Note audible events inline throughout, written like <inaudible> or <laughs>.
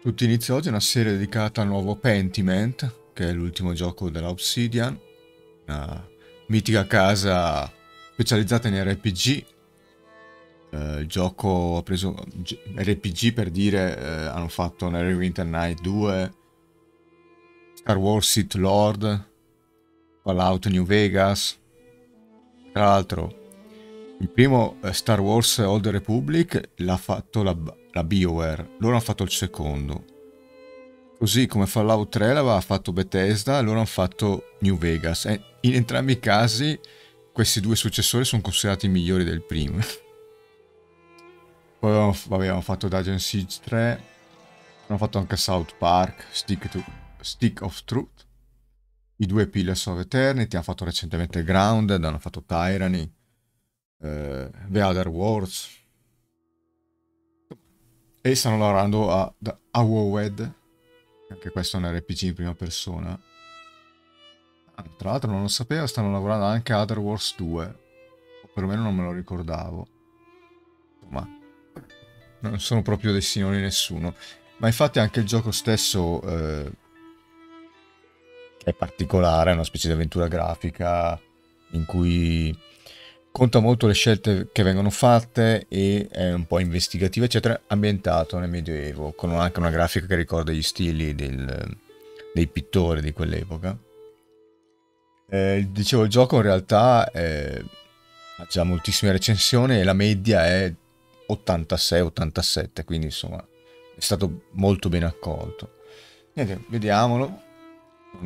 Tutti inizia oggi una serie dedicata al nuovo Pentiment, che è l'ultimo gioco della Obsidian, una mitica casa specializzata in RPG. Eh, il gioco ha preso RPG per dire, eh, hanno fatto Neverwinter Night 2, Star Wars Sith Lord, Fallout New Vegas. Tra l'altro il primo eh, Star Wars Old Republic l'ha fatto la, la BioWare, loro hanno fatto il secondo. Così come Fallout 3 l'aveva fatto Bethesda, loro hanno fatto New Vegas. E eh, in entrambi i casi questi due successori sono considerati migliori del primo. Poi abbiamo fatto Dungeon Siege 3, hanno fatto anche South Park, Stick, to, Stick of Truth, i due Pillars of Eternity, hanno fatto recentemente Grounded, hanno fatto Tyranny eh, The Other Wars. E stanno lavorando a, a Wowed, anche questo è un RPG in prima persona. Ah, tra l'altro non lo sapevo, stanno lavorando anche a Other Wars 2, o perlomeno non me lo ricordavo. Ma non sono proprio dei signori nessuno. Ma infatti anche il gioco stesso eh, è particolare, è una specie di avventura grafica in cui conta molto le scelte che vengono fatte e è un po' investigativa, eccetera, ambientato nel Medioevo, con anche una grafica che ricorda gli stili del, dei pittori di quell'epoca. Eh, dicevo, il gioco in realtà eh, ha già moltissime recensioni e la media è 86-87, quindi insomma è stato molto ben accolto. Niente, vediamolo.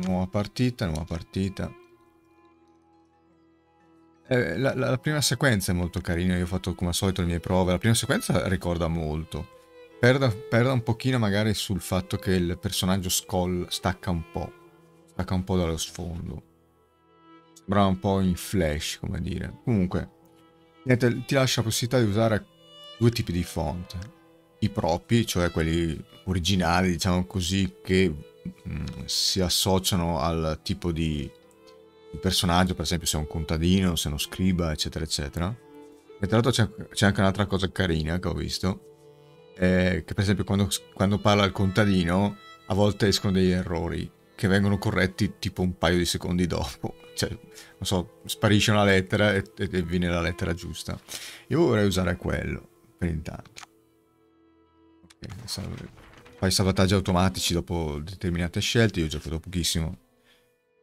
Nuova partita, nuova partita. Eh, la, la, prima sequenza è molto carina, io ho fatto come al solito le mie prove, la prima sequenza ricorda molto. Perda, perda un pochino magari sul fatto che il personaggio Skoll stacca un po', stacca un po' dallo sfondo. Sembrava un po' in flash, come dire. Comunque, niente, ti lascia la possibilità di usare due tipi di font. I propri, cioè quelli originali, diciamo così, che mh, mm, si associano al tipo di il personaggio, per esempio se è un contadino, se è uno scriba, eccetera, eccetera. E tra l'altro c'è, anche un'altra cosa carina che ho visto, eh, che per esempio quando, quando parla il contadino a volte escono degli errori che vengono corretti tipo un paio di secondi dopo. <laughs> Cioè, non so, sparisce una lettera e, e, e viene la lettera giusta. Io vorrei usare quello, per intanto. Okay, salve. Fai salvataggi automatici dopo determinate scelte, io gioco giocato pochissimo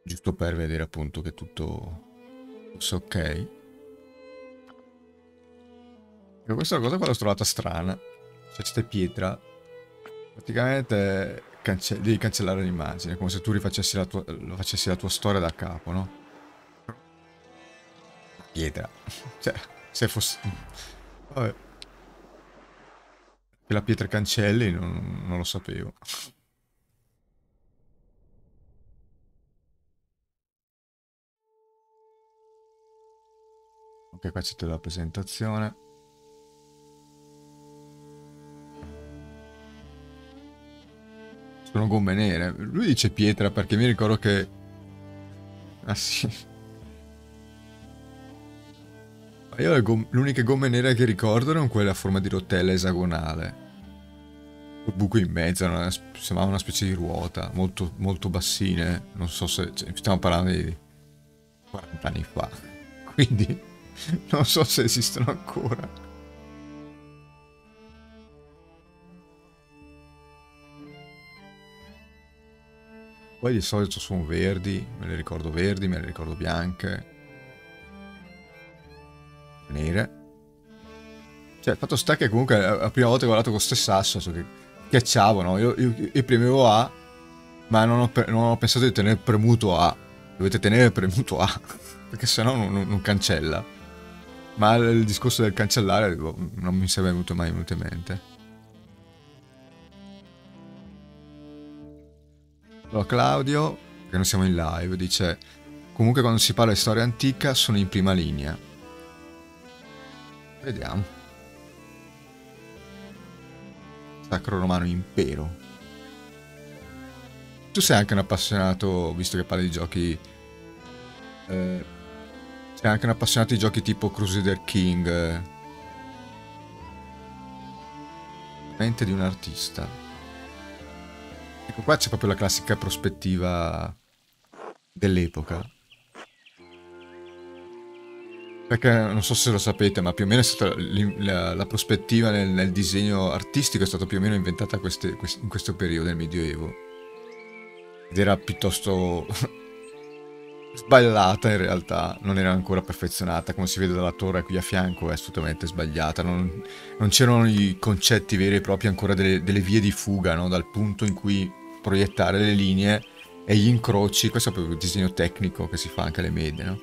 giusto per vedere appunto che tutto fosse ok. E questa cosa qua l'ho trovata strana. Cioè, questa pietra praticamente cance devi cancellare l'immagine, come se tu rifacessi la tua, facessi la tua storia da capo, no? Pietra. <laughs> cioè, se fosse... Vabbè. Che la pietra cancelli non, non lo sapevo. ok qua c'è la presentazione sono gomme nere lui dice pietra perché mi ricordo che ah sì ma io le gomme... l'unica gomme nere che ricordo erano quelle a forma di rotella esagonale il buco in mezzo una... sembrava una specie di ruota molto, molto bassine non so se cioè, stiamo parlando di 40 anni fa <laughs> quindi <laughs> non so se esistono ancora. Poi di solito sono verdi, me le ricordo verdi, me le ricordo bianche. Nere. Cioè, il fatto sta che comunque eh, la prima volta che ho guardato con questo sasso, cioè che schiacciavo, no? Io, io, io premevo A, ma non ho, non ho pensato di tenere premuto A. Dovete tenere premuto A, <laughs> perché sennò non, non, non cancella. Ma il discorso del cancellare boh, non mi sarebbe venuto mai venuto in mente. Allora, Claudio, che non siamo in live, dice comunque quando si parla di storia antica sono in prima linea. Vediamo. Sacro Romano Impero. Tu sei anche un appassionato, visto che parli di giochi... Eh, sei anche un appassionato di giochi tipo Crusader King. Mente di un artista. Ecco qua c'è proprio la classica prospettiva dell'epoca. Perché non so se lo sapete, ma più o meno è la, la, prospettiva nel, nel, disegno artistico è stata più o meno inventata queste, quest, in questo periodo nel Medioevo. Ed era piuttosto <laughs> sballata in realtà, non era ancora perfezionata, come si vede dalla torre qui a fianco è assolutamente sbagliata, non, non c'erano i concetti veri e propri ancora delle, delle vie di fuga, no? dal punto in cui proiettare le linee e gli incroci, questo è proprio il disegno tecnico che si fa anche alle medie, no?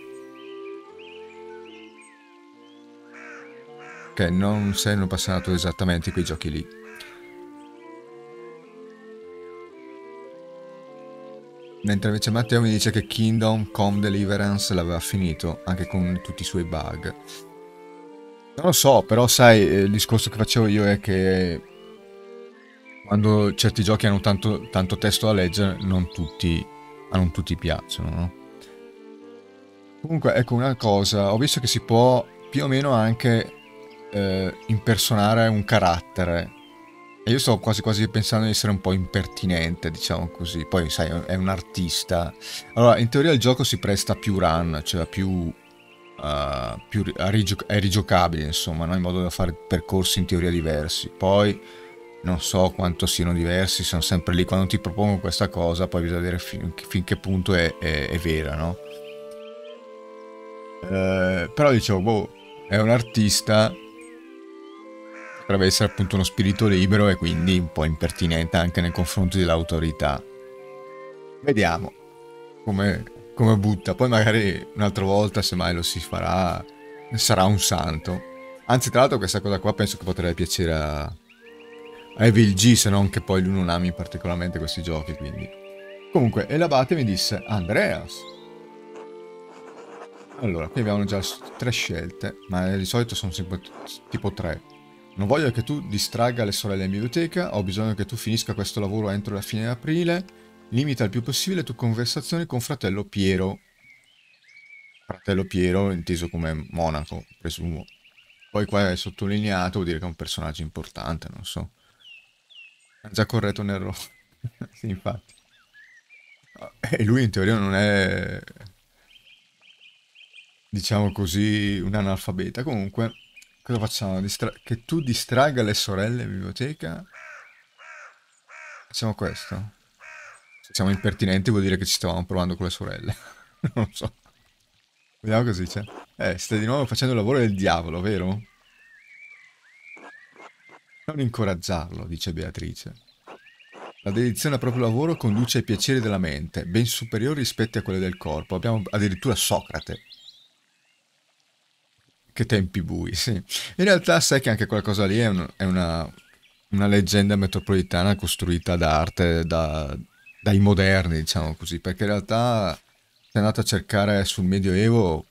Ok, non sei nel passato esattamente quei giochi lì. Mentre invece Matteo mi dice che Kingdom Come Deliverance l'aveva finito, anche con tutti i suoi bug. Non lo so, però sai, eh, il discorso che facevo io è che quando certi giochi hanno tanto, tanto testo da leggere, non tutti, non tutti piacciono, no? Comunque, ecco una cosa, ho visto che si può più o meno anche eh, impersonare un carattere io sto quasi quasi pensando di essere un po' impertinente, diciamo così. Poi, sai, è un artista. Allora, in teoria il gioco si presta a più run, cioè eh, a più... Uh, più rigio- è rigiocabile, insomma, no? in modo da fare percorsi in teoria diversi. Poi, non so quanto siano diversi, sono sempre lì. Quando ti propongo questa cosa, poi bisogna vedere fin, fin che punto è, è, è vera, no? Uh, però dicevo, boh, è un artista potrebbe essere appunto uno spirito libero e quindi un po' impertinente anche nei confronti dell'autorità. Vediamo come, come butta, poi magari un'altra volta se mai lo si farà sarà un santo. Anzi tra l'altro questa cosa qua penso che potrebbe piacere a, a Evil G se non che poi lui non ami particolarmente questi giochi quindi. Comunque e l'abate mi disse Andreas allora, qui abbiamo già tre scelte, ma di solito sono tipo tre. Non voglio che tu distragga le sorelle in biblioteca, ho bisogno che tu finisca questo lavoro entro la fine di aprile. Limita il più possibile le tue conversazioni con fratello Piero. Fratello Piero, inteso come monaco, presumo. Poi qua è sottolineato, vuol dire che è un personaggio importante, non so. Ha già corretto un errore. <laughs> sì, infatti. Eh, e lui in teoria non è... Diciamo così, un analfabeta. Comunque... Cosa facciamo? Distra che tu distragga le sorelle in biblioteca? Facciamo questo. Se siamo impertinenti vuol dire che ci stavamo provando con le sorelle. <laughs> non lo so. Vediamo cosa dice. Eh, stai di nuovo facendo il lavoro del diavolo, vero? Non incoraggiarlo, dice Beatrice. La dedizione al proprio lavoro conduce ai piaceri della mente, ben superiori rispetto a quelli del corpo. Abbiamo addirittura Socrate che tempi bui, sì. In realtà sai che anche qualcosa lì è, un, è una, una, leggenda metropolitana costruita da arte, da, dai moderni, diciamo così, perché in realtà se andate a cercare sul Medioevo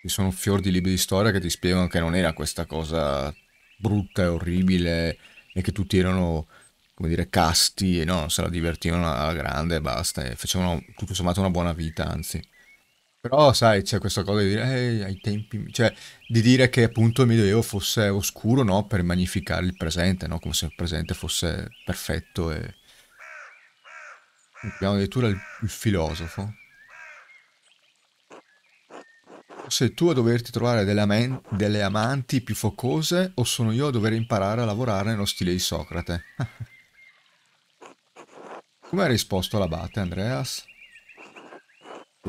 ci sono fior di libri di storia che ti spiegano che non era questa cosa brutta e orribile e che tutti erano come dire, casti e no, se la divertivano alla grande e basta, e facevano tutto sommato una buona vita, anzi. Però sai, c'è questa cosa di dire, eh, ai tempi, cioè di dire che appunto il Medioevo fosse oscuro, no? Per magnificare il presente, no? Come se il presente fosse perfetto e... Abbiamo addirittura il, il filosofo. Sei tu a doverti trovare delle, amen, delle amanti più focose o sono io a dover imparare a lavorare nello stile di Socrate? <laughs> Come ha risposto l'abate Andreas?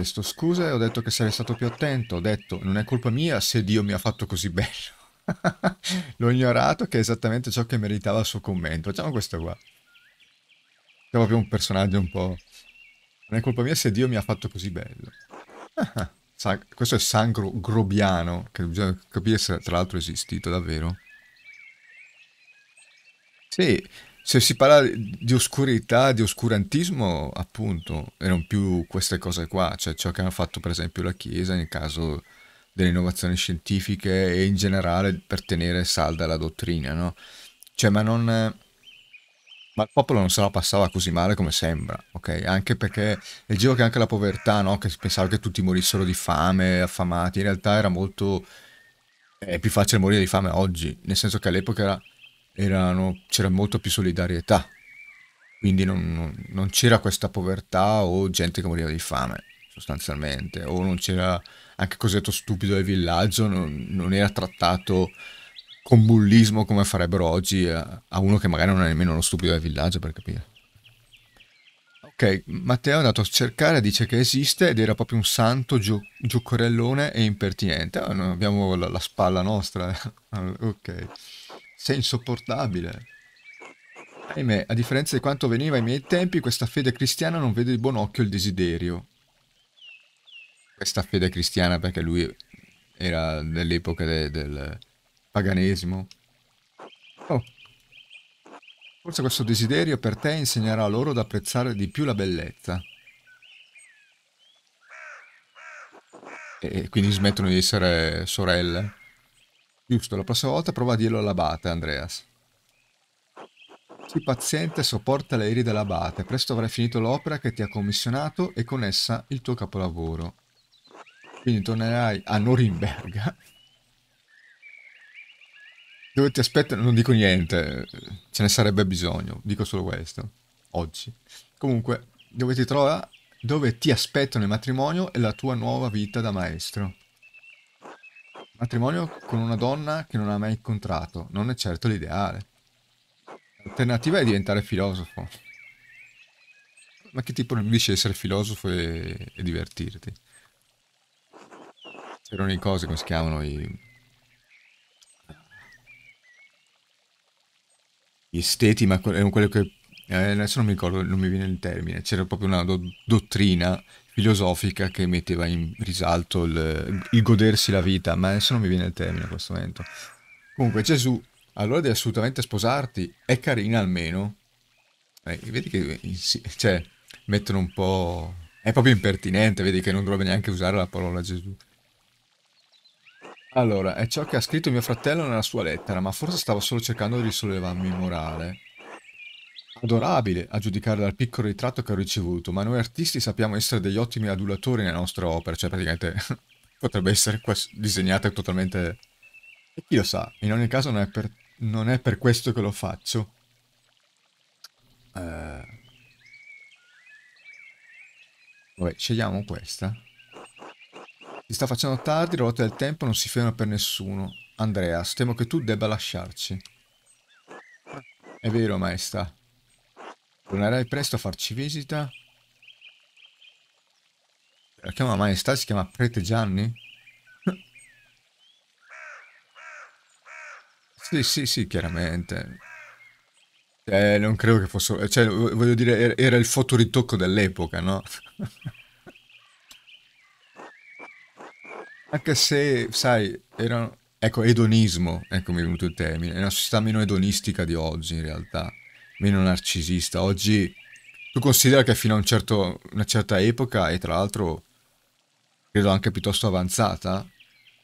chiesto scuse, ho detto che sarei stato più attento, ho detto non è colpa mia se Dio mi ha fatto così bello. <laughs> L'ho ignorato che è esattamente ciò che meritava il suo commento. Facciamo questo qua. È proprio un personaggio un po'... Non è colpa mia se Dio mi ha fatto così bello. Ah, ah. questo è Sangro Grobiano, che bisogna capire se tra l'altro è esistito davvero. Sì, se si parla di oscurità, di oscurantismo, appunto, erano più queste cose qua, cioè ciò che hanno fatto per esempio la Chiesa nel caso delle innovazioni scientifiche e in generale per tenere salda la dottrina, no? Cioè, ma non... Ma il popolo non se la passava così male come sembra, ok? Anche perché leggevo che anche la povertà, no? Che si pensava che tutti morissero di fame, affamati, in realtà era molto... È più facile morire di fame oggi, nel senso che all'epoca era erano, c'era molto più solidarietà, quindi non, non, non c'era questa povertà o gente che moriva di fame sostanzialmente, o non c'era anche Cosetto Stupido del villaggio, non, non, era trattato con bullismo come farebbero oggi a, a, uno che magari non è nemmeno uno stupido del villaggio per capire. Ok, Matteo è andato a cercare, dice che esiste ed era proprio un santo gio, giocorellone e impertinente. Ah, abbiamo la, la spalla nostra. Eh. <laughs> ok. Sei insopportabile. Ahimè, a differenza di quanto veniva ai miei tempi, questa fede cristiana non vede di buon occhio il desiderio. Questa fede cristiana perché lui era dell'epoca de del paganesimo. Oh. Forse questo desiderio per te insegnerà loro ad apprezzare di più la bellezza. E quindi smettono di essere sorelle. Giusto, la prossima volta prova a dirlo all'abate, Andreas. Sii paziente e sopporta le iri dell'abate. Presto avrai finito l'opera che ti ha commissionato e con essa il tuo capolavoro. Quindi tornerai a Norimberga. Dove ti aspettano, non dico niente, ce ne sarebbe bisogno, dico solo questo, oggi. Comunque, dove ti trova, dove ti aspettano il matrimonio e la tua nuova vita da maestro. Matrimonio con una donna che non ha mai incontrato non è certo l'ideale. L'alternativa è diventare filosofo. Ma che ti proibisce essere filosofo e, e divertirti? C'erano i cose, come si chiamano i... Gli esteti, ma erano eh, quello che... Eh, adesso non mi ricordo, non mi viene il termine. C'era proprio una do dottrina filosofica che metteva in risalto il, il godersi la vita, ma adesso non mi viene il termine in questo momento. Comunque Gesù, allora devi assolutamente sposarti, è carina almeno. Eh, vedi che cioè, mettono un po'... è proprio impertinente, vedi che non dovrebbe neanche usare la parola Gesù. Allora, è ciò che ha scritto mio fratello nella sua lettera, ma forse stavo solo cercando di risollevarmi morale adorabile a giudicare dal piccolo ritratto che ho ricevuto, ma noi artisti sappiamo essere degli ottimi adulatori nella nostra opera, cioè praticamente <laughs> potrebbe essere disegnata totalmente... E chi lo sa, in ogni caso non è per, non è per questo che lo faccio. Uh... Vabbè, scegliamo questa. Si sta facendo tardi, la ruota del tempo non si ferma per nessuno. Andreas, temo che tu debba lasciarci. È vero, maestà. Tornerai presto a farci visita? La chiama maestà, si chiama Prete Gianni? sì, sì, sì, chiaramente. Eh, non credo che fosse... Cioè, voglio dire, er-, era il fotoritocco dell'epoca, no? <laughs> Anche se, sai, erano... Ecco, edonismo, ecco mi è venuto il termine. È una società meno edonistica di oggi, in realtà meno narcisista. Oggi tu considera che fino a un certo, una certa epoca, e tra l'altro credo anche piuttosto avanzata,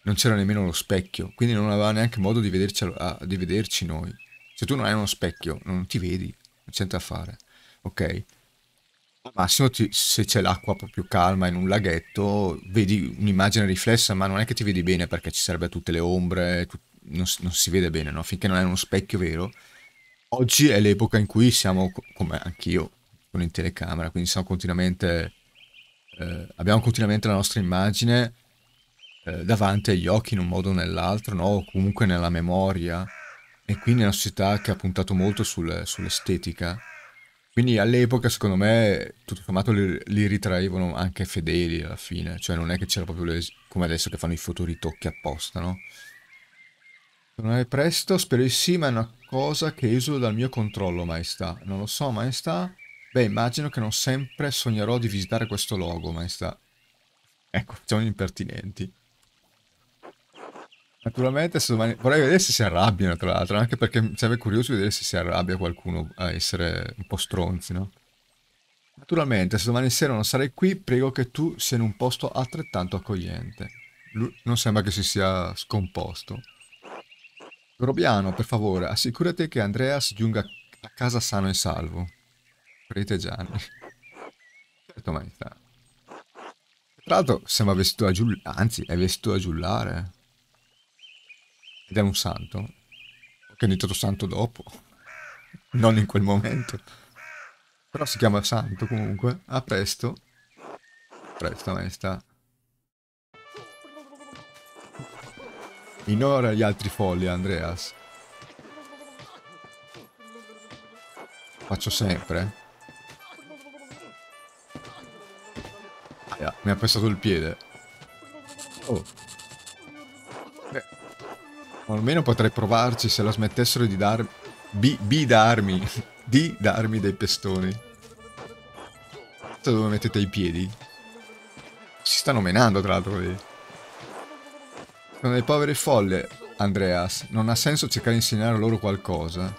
non c'era nemmeno lo specchio, quindi non aveva neanche modo di vederci, a, di vederci noi. Se tu non hai uno specchio, non ti vedi, non c'è niente da fare, ok? Al massimo ti, se c'è l'acqua proprio calma in un laghetto, vedi un'immagine riflessa, ma non è che ti vedi bene perché ci serve tutte le ombre, tu, non, non, si vede bene, no? Finché non hai uno specchio vero, oggi è l'epoca in cui siamo, come anch'io, con in telecamera, quindi siamo continuamente, eh, abbiamo continuamente la nostra immagine eh, davanti agli occhi in un modo o nell'altro, no? o comunque nella memoria. E quindi è una società che ha puntato molto sul, sull'estetica. Quindi all'epoca, secondo me, tutto sommato li, li, ritraevano anche fedeli alla fine. Cioè, non è che c'era proprio le, come adesso che fanno i fotoritocchi apposta, no? Tornare presto? Spero di sì, ma è una cosa che esula dal mio controllo, maestà. Non lo so, maestà. Beh, immagino che non sempre sognerò di visitare questo logo, maestà. Ecco, siamo impertinenti. Naturalmente, se domani... vorrei vedere se si arrabbiano, tra l'altro, anche perché mi sarebbe curioso vedere se si arrabbia qualcuno a essere un po' stronzi, no? Naturalmente, se domani sera non sarai qui, prego che tu sia in un posto altrettanto accogliente. Lui non sembra che si sia scomposto. Grobiano, per favore, assicurati che Andreas giunga a casa sano e salvo. Prete Gianni. Certo, maestà. Tra l'altro sembra vestito a giullare, anzi è vestito a giullare. Ed è un santo. Che è diventato santo dopo. Non in quel momento. Però si chiama santo comunque. A presto. Presto, maestà. Ignora gli altri folli, Andreas. Faccio sempre. yeah, mi ha pestato il piede. Oh. Beh. Almeno potrei provarci se la smettessero di darmi... B, B darmi. di darmi dei pestoni. Dove mettete i piedi? Si stanno menando, tra l'altro, lì. Sono dei poveri folle, Andreas. Non ha senso cercare di insegnare loro qualcosa.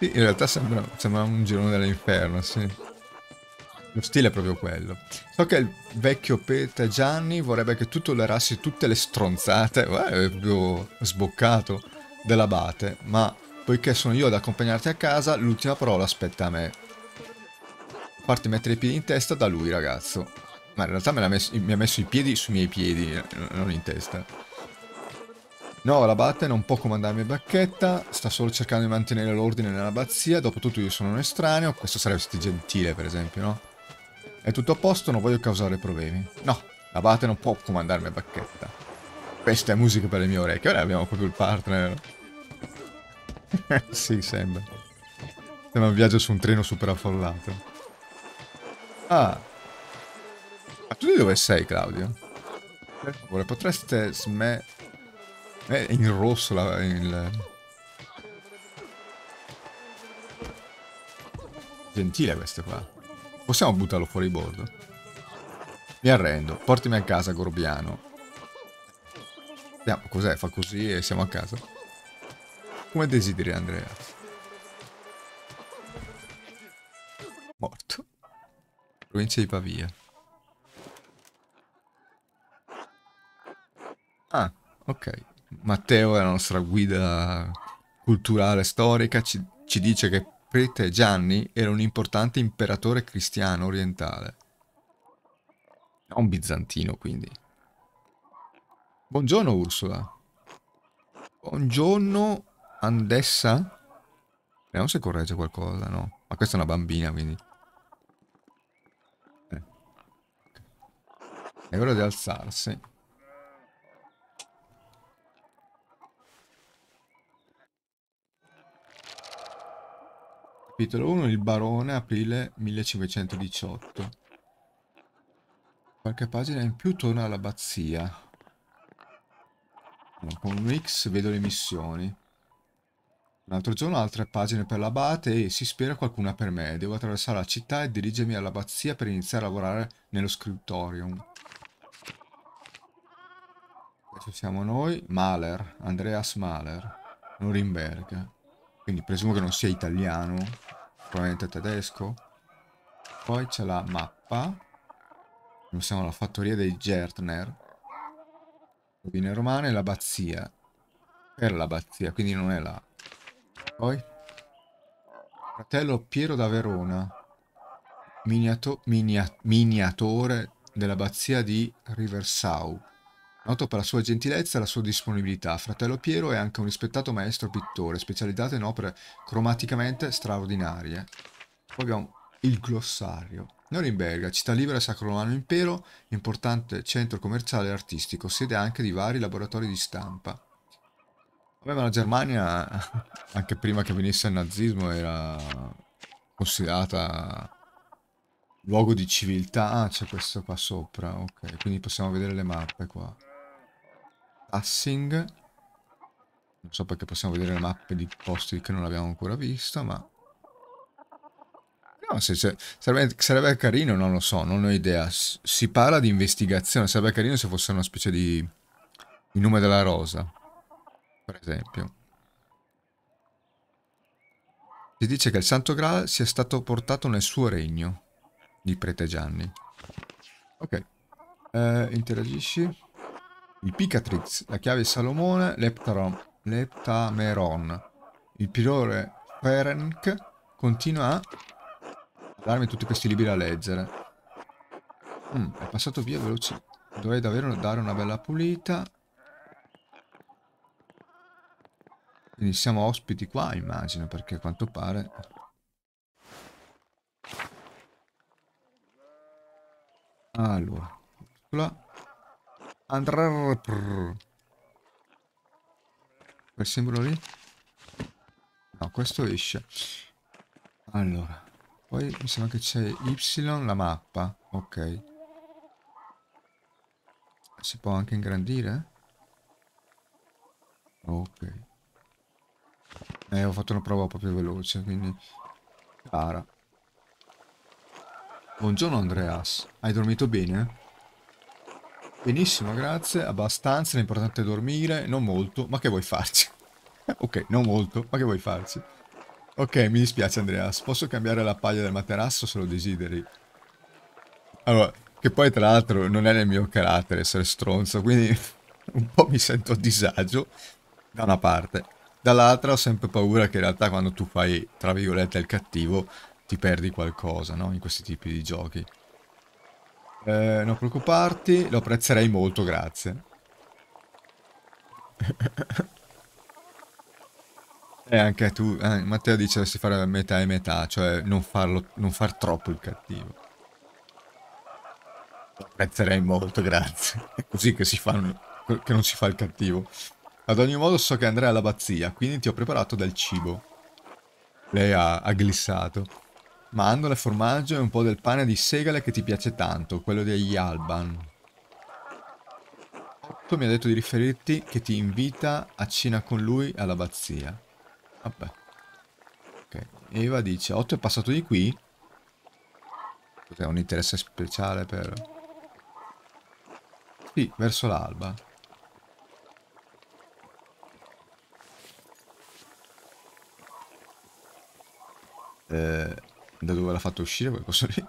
Sì, in realtà sembra, sembra un girone dell'inferno, sì. Lo stile è proprio quello. So che il vecchio Peter Gianni vorrebbe che tu tollerassi tutte le stronzate, eh, è proprio sboccato, dell'abate, ma poiché sono io ad accompagnarti a casa, l'ultima parola aspetta a me. Farti mettere i piedi in testa da lui, ragazzo. Ma in realtà messo, mi ha messo i piedi sui miei piedi, eh, non in testa. No, la batte non può comandarmi a bacchetta, sta solo cercando di mantenere l'ordine nell'abbazia, dopotutto io sono un estraneo, questo sarebbe stato gentile per esempio, no? È tutto a posto, non voglio causare problemi. No, la batte non può comandarmi a bacchetta. Questa è musica per le mie orecchie, ora abbiamo proprio il partner. <laughs> sì, sembra. Sembra un viaggio su un treno super affollato. Ah, ma tu di dove sei, Claudio? Per favore, potreste sme... È eh, in rosso la, il... Gentile questo qua. Possiamo buttarlo fuori bordo? Mi arrendo. Portami a casa, Gorbiano. Andiamo, cos'è? Fa così e siamo a casa. Come desideri, Andrea. Morto. Provincia di Pavia. Ok. Matteo, la nostra guida culturale storica, ci, ci dice che prete Gianni era un importante imperatore cristiano orientale. Un bizantino, quindi. Buongiorno Ursula. Buongiorno Andessa. Vediamo se corregge qualcosa, no? Ma questa è una bambina, quindi. Eh. È ora di alzarsi. Capitolo 1 Il Barone, aprile 1518 Qualche pagina in più torna all'abbazia Con un X vedo le missioni un altro giorno altre pagine per l'abate e si spera qualcuna per me. Devo attraversare la città e dirigermi all'abbazia per iniziare a lavorare nello scriptorium. Adesso siamo noi, Mahler, Andreas Mahler, Norimberga. Quindi presumo che non sia italiano, probabilmente tedesco. Poi c'è la mappa. Non siamo alla fattoria dei Gertner. Rovine romane, e l'abbazia. Era l'abbazia, quindi non è là. Poi? Fratello Piero da Verona. Miniato, minia, miniatore dell'abbazia di Riversau. Noto per la sua gentilezza e la sua disponibilità, fratello Piero è anche un rispettato maestro pittore, specializzato in opere cromaticamente straordinarie. Poi abbiamo il glossario. Norimberga, città libera Sacro Romano Impero, importante centro commerciale e artistico, sede anche di vari laboratori di stampa. Vabbè, ma la Germania, <laughs> anche prima che venisse il nazismo, era considerata luogo di civiltà. Ah, c'è questo qua sopra, ok, quindi possiamo vedere le mappe qua. Assing. Non so perché possiamo vedere le mappe di posti che non abbiamo ancora visto, ma... No, se, se, sarebbe, sarebbe, carino, non lo so, non ho idea. si parla di investigazione, sarebbe carino se fosse una specie di... Il nome della rosa, per esempio. Si dice che il Santo Graal sia stato portato nel suo regno di Prete Gianni. Ok. Eh, interagisci il Picatrix, la chiave di Salomone, l'Eptaron, l'Eptameron, il Pirore Ferenc continua a darmi tutti questi libri da leggere. Mm, è passato via veloce. Dovrei davvero dare una bella pulita. Quindi siamo ospiti qua, immagino, perché a quanto pare... Allora, eccola. Andrà... Quel simbolo lì? No, questo esce. Allora, poi mi sembra che c'è Y, la mappa. Ok. Si può anche ingrandire? Ok. Eh, ho fatto una prova proprio veloce, quindi... Cara. Buongiorno Andreas, hai dormito bene? Benissimo, grazie, abbastanza, l'importante è dormire, non molto, ma che vuoi farci? <laughs> ok, non molto, ma che vuoi farci? Ok, mi dispiace Andreas, posso cambiare la paglia del materasso se lo desideri? Allora, che poi tra l'altro non è nel mio carattere essere stronzo, quindi <laughs> un po' mi sento a disagio da una parte. Dall'altra ho sempre paura che in realtà quando tu fai, tra virgolette, il cattivo, ti perdi qualcosa, no? In questi tipi di giochi. Eh, non preoccuparti, lo apprezzerei molto, grazie. <laughs> e eh, anche tu, eh, Matteo dice dovresti fare metà e metà, cioè non, farlo, non far troppo il cattivo. Lo apprezzerei molto, grazie. È <laughs> così che si fa, che non si fa il cattivo. Ad ogni modo so che andrai all'abbazia, quindi ti ho preparato del cibo. Lei ha, ha glissato mandorle, formaggio e un po' del pane di segale che ti piace tanto, quello degli Alban. Otto mi ha detto di riferirti che ti invita a cena con lui all'abbazia. Vabbè. Ok. Eva dice, Otto è passato di qui? Cos'è, un interesse speciale per... Sì, verso l'alba. Eh... Da dove l'ha fatto uscire quel coso lì?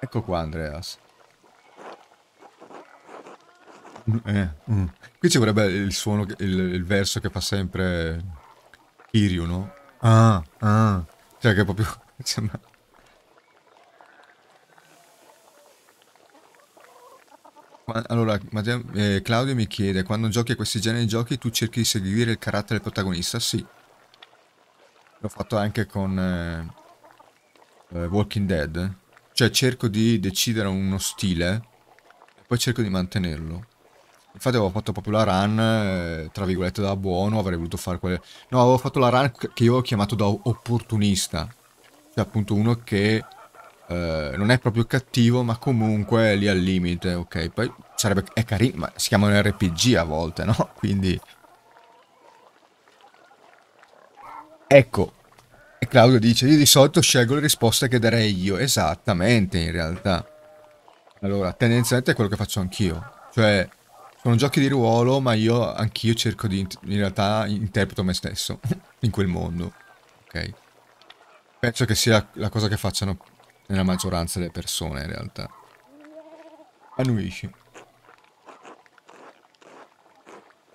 Ecco qua Andreas. Mm, eh, mm. Qui ci vorrebbe il suono, il, il, verso che fa sempre Kiryu, no? Ah, ah. Cioè che è proprio... Sembra... <laughs> Allora, eh, Claudio mi chiede, quando giochi a questi generi di giochi tu cerchi di seguire il carattere del protagonista? Sì. L'ho fatto anche con... Eh eh, Walking Dead. Cioè cerco di decidere uno stile e poi cerco di mantenerlo. Infatti avevo fatto proprio la run, eh, tra virgolette, da buono, avrei voluto fare quelle... No, avevo fatto la run che io ho chiamato da opportunista. Cioè appunto uno che eh, non è proprio cattivo, ma comunque è lì al limite, ok? Poi sarebbe... è carino, ma si chiama un RPG a volte, no? <laughs> Quindi... Ecco, e Claudio dice, io di solito scelgo le risposte che darei io. Esattamente, in realtà. Allora, tendenzialmente è quello che faccio anch'io. Cioè, sono giochi di ruolo, ma io anch'io cerco di... In realtà interpreto me stesso <laughs> in quel mondo. Ok? Penso che sia la cosa che facciano nella maggioranza delle persone, in realtà. Annuisci.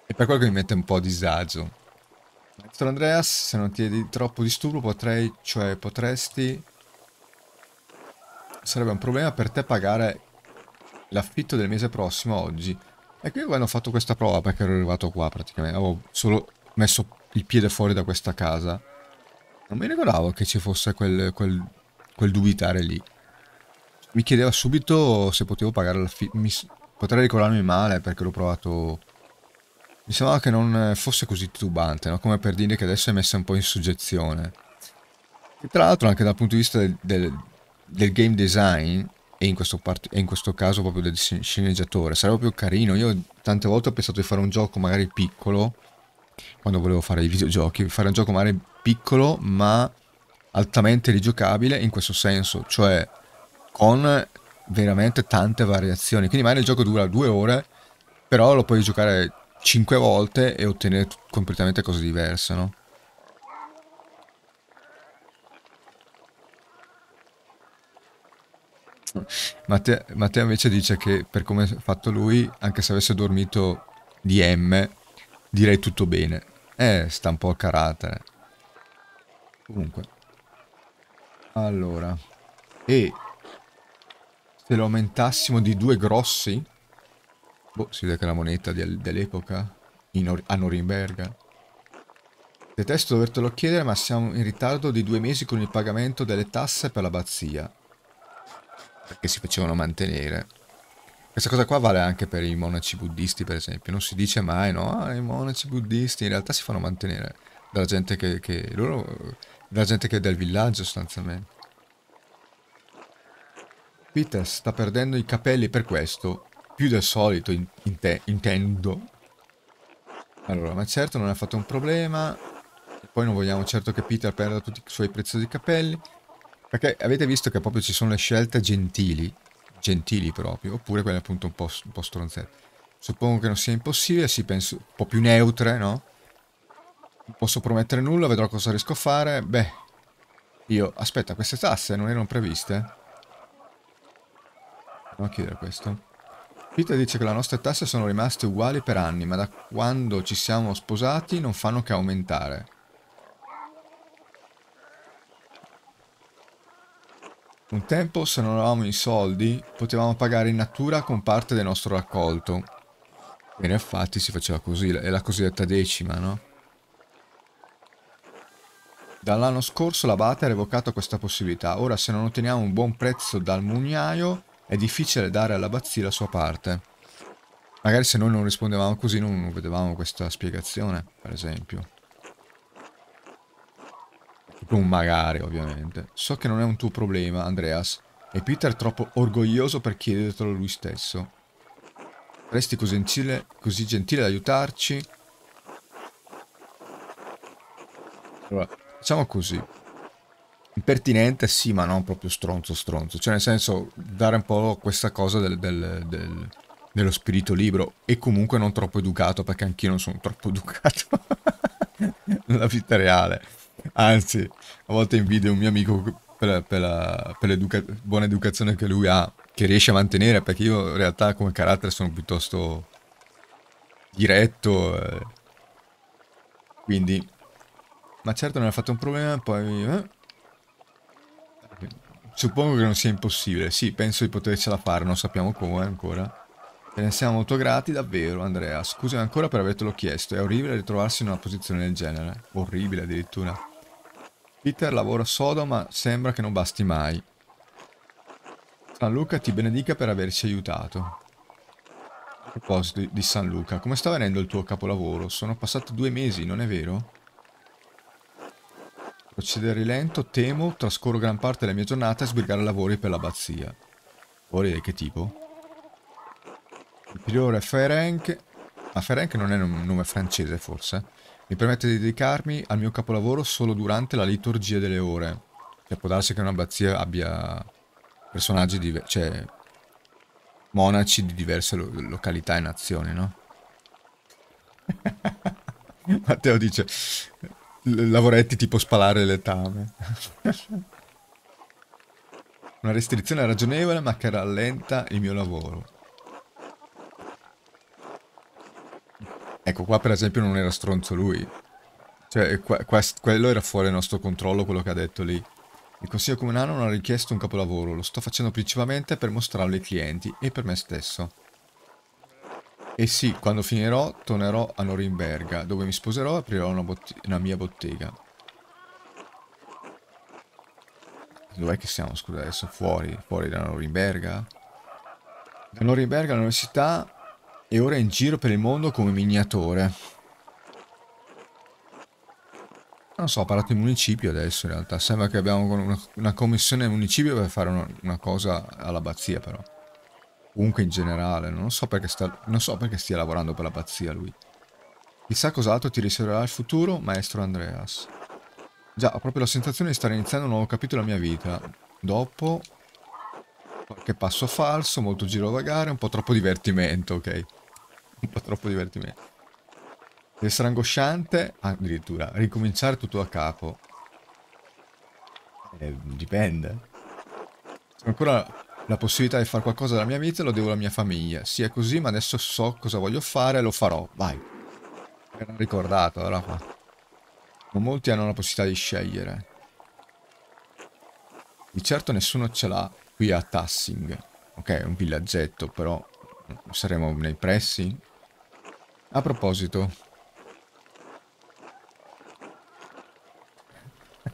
E per quello che mi mette un po' a disagio. Maestro Andreas, se non ti è di troppo disturbo potrei, cioè potresti... Sarebbe un problema per te pagare l'affitto del mese prossimo oggi. E qui quando ho fatto questa prova, perché ero arrivato qua praticamente, avevo solo messo il piede fuori da questa casa. Non mi ricordavo che ci fosse quel, quel, quel dubitare lì. Mi chiedeva subito se potevo pagare l'affitto. Potrei ricordarmi male perché l'ho provato mi sembrava che non eh, fosse così titubante, no? come per dire che adesso è messa un po' in suggezione. E tra l'altro anche dal punto di vista del, del, del game design, e in, e in, questo caso proprio del sceneggiatore, sarebbe più carino. Io tante volte ho pensato di fare un gioco magari piccolo, quando volevo fare i videogiochi, fare un gioco magari piccolo ma altamente rigiocabile in questo senso, cioè con veramente tante variazioni. Quindi magari il gioco dura due ore, però lo puoi giocare 5 volte e ottenere completamente cose diverse, no? Matteo, Matteo invece dice che per come è fatto lui, anche se avesse dormito di M, direi tutto bene. Eh, sta un po' a carattere. Comunque. Allora. E se lo aumentassimo di due grossi? Boh, si vede che è una moneta dell'epoca. a Norimberga. Detesto dovertelo chiedere, ma siamo in ritardo di due mesi con il pagamento delle tasse per l'abbazia. Perché si facevano mantenere. Questa cosa qua vale anche per i monaci buddisti, per esempio. Non si dice mai, no, ah, i monaci buddisti in realtà si fanno mantenere dalla gente che, che loro... dalla gente che è del villaggio, sostanzialmente. Peter sta perdendo i capelli per questo più del solito, in, in te, intendo. Allora, ma certo non è affatto un problema. Poi non vogliamo certo che Peter perda tutti i suoi preziosi capelli. Perché avete visto che proprio ci sono le scelte gentili, gentili proprio, oppure quelle appunto un po', un po stronzette. Suppongo che non sia impossibile, sì, penso un po' più neutre, no? Non posso promettere nulla, vedrò cosa riesco a fare. Beh, io... Aspetta, queste tasse non erano previste? andiamo a chiedere questo. Peter dice che le nostre tasse sono rimaste uguali per anni, ma da quando ci siamo sposati non fanno che aumentare. Un tempo, se non avevamo i soldi, potevamo pagare in natura con parte del nostro raccolto. E infatti si faceva così, è la cosiddetta decima, no? Dall'anno scorso l'abate ha revocato questa possibilità. Ora, se non otteniamo un buon prezzo dal mugnaio, è difficile dare alla all'abbazia la sua parte. Magari se noi non rispondevamo così non vedevamo questa spiegazione, per esempio. Un magari, ovviamente. So che non è un tuo problema, Andreas, e Peter è troppo orgoglioso per chiedertelo lui stesso. Resti così gentile, così gentile ad aiutarci. Allora, facciamo così. Impertinente sì, ma non proprio stronzo stronzo. Cioè nel senso dare un po' questa cosa del, del, del, dello spirito libero e comunque non troppo educato perché anch'io non sono troppo <laughs> educato nella vita reale. Anzi, a volte invidio un mio amico per, per la, per l'educa buona educazione che lui ha, che riesce a mantenere perché io in realtà come carattere sono piuttosto diretto. Eh. Quindi... Ma certo non ha fatto un problema, poi... Eh. Suppongo che non sia impossibile. Sì, penso di potercela fare, non sappiamo come ancora. Te ne siamo molto grati, davvero, Andrea. Scusami ancora per avertelo chiesto. È orribile ritrovarsi in una posizione del genere. Orribile, addirittura. Peter lavora sodo, ma sembra che non basti mai. San Luca ti benedica per averci aiutato. A proposito di San Luca, come sta venendo il tuo capolavoro? Sono passati due mesi, non è vero? Procedere lento, temo, trascorro gran parte della mia giornata a sbrigare lavori per l'abbazia. Lavori di che tipo? Il priore Ferenc... Ah, Ferenc non è un nome francese, forse? Mi permette di dedicarmi al mio capolavoro solo durante la liturgia delle ore. Cioè, può darsi che un'abbazia abbia personaggi di... cioè... monaci di diverse lo località e nazioni, no? <laughs> Matteo dice lavoretti tipo spalare le tame. <laughs> Una restrizione ragionevole ma che rallenta il mio lavoro. Ecco, qua per esempio non era stronzo lui. Cioè, que quello era fuori dal nostro controllo, quello che ha detto lì. Il Consiglio Comunale non ha richiesto un capolavoro, lo sto facendo principalmente per mostrarlo ai clienti e per me stesso. E sì, quando finirò tornerò a Norimberga, dove mi sposerò e aprirò una, una mia bottega. Dov'è che siamo, scusa, adesso? Fuori? Fuori da Norimberga? Da Norimberga all'università e ora in giro per il mondo come miniatore. Non so, ho parlato in municipio adesso in realtà. Sembra che abbiamo una, una commissione al municipio per fare una, una cosa all'abbazia però. Comunque in generale, non so perché, sta, non so perché stia lavorando per la pazzia lui. Chissà cos'altro ti riserverà il futuro, maestro Andreas. Già, ho proprio la sensazione di stare iniziando un nuovo capitolo della mia vita. Dopo... Qualche passo falso, molto girovagare, un po' troppo divertimento, ok? Un po' troppo divertimento. Deve essere angosciante, addirittura, ricominciare tutto a capo. Eh, dipende. Sono ancora la possibilità di fare qualcosa della mia vita lo devo alla mia famiglia. Sì, è così, ma adesso so cosa voglio fare e lo farò. Vai. Era ricordato, allora qua. Non molti hanno la possibilità di scegliere. Di certo nessuno ce l'ha qui a Tassing. Ok, è un villaggetto, però saremo nei pressi. A proposito...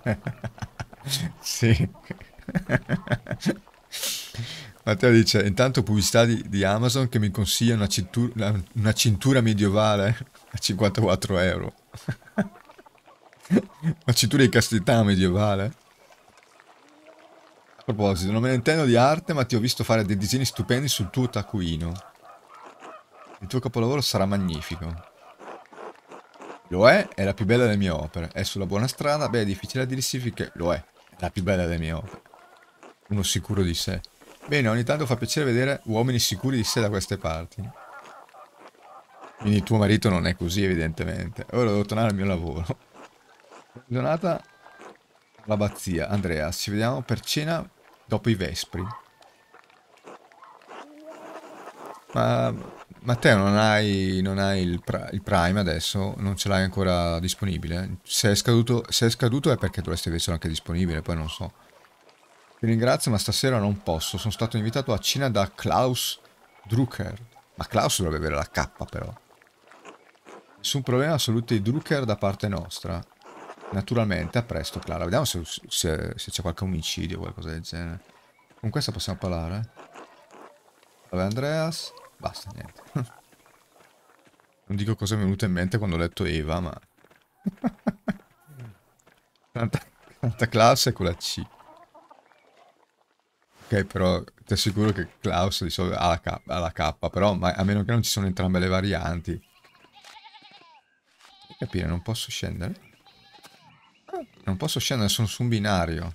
<laughs> sì... <laughs> Matteo dice, intanto pubblicità di, di Amazon che mi consiglia una cintura, una cintura medievale a 54 euro. <laughs> una cintura di castità medievale. A proposito, non me ne intendo di arte, ma ti ho visto fare dei disegni stupendi sul tuo taccuino. Il tuo capolavoro sarà magnifico. Lo è, è la più bella delle mie opere. È sulla buona strada, beh è difficile a dirsi perché lo è. È la più bella delle mie opere. Uno sicuro di sé. Bene, ogni tanto fa piacere vedere uomini sicuri di sé da queste parti. Quindi tuo marito non è così, evidentemente. Ora devo tornare al mio lavoro. Donata l'abbazia. Andrea, ci vediamo per cena dopo i Vespri. Ma Matteo, non hai, non hai il, il, Prime adesso? Non ce l'hai ancora disponibile? Se è, scaduto, se è, scaduto, è perché dovresti avercelo anche disponibile, poi non so. Vi ringrazio, ma stasera non posso. Sono stato invitato a cena da Klaus Drucker. Ma Klaus dovrebbe avere la K, però. Nessun problema assoluto di Drucker da parte nostra. Naturalmente, a presto, Clara. Vediamo se, c'è qualche omicidio o qualcosa del genere. Con questa possiamo parlare. Vabbè, Andreas. Basta, niente. <laughs> Non dico cosa è venuto in mente quando ho letto Eva, ma... <laughs> tanta, tanta classe e quella C ok, però ti assicuro che Klaus di solito ha la, K, ha la K però ma, a meno che non ci sono entrambe le varianti. Per capire, non posso scendere? Non posso scendere, sono su un binario.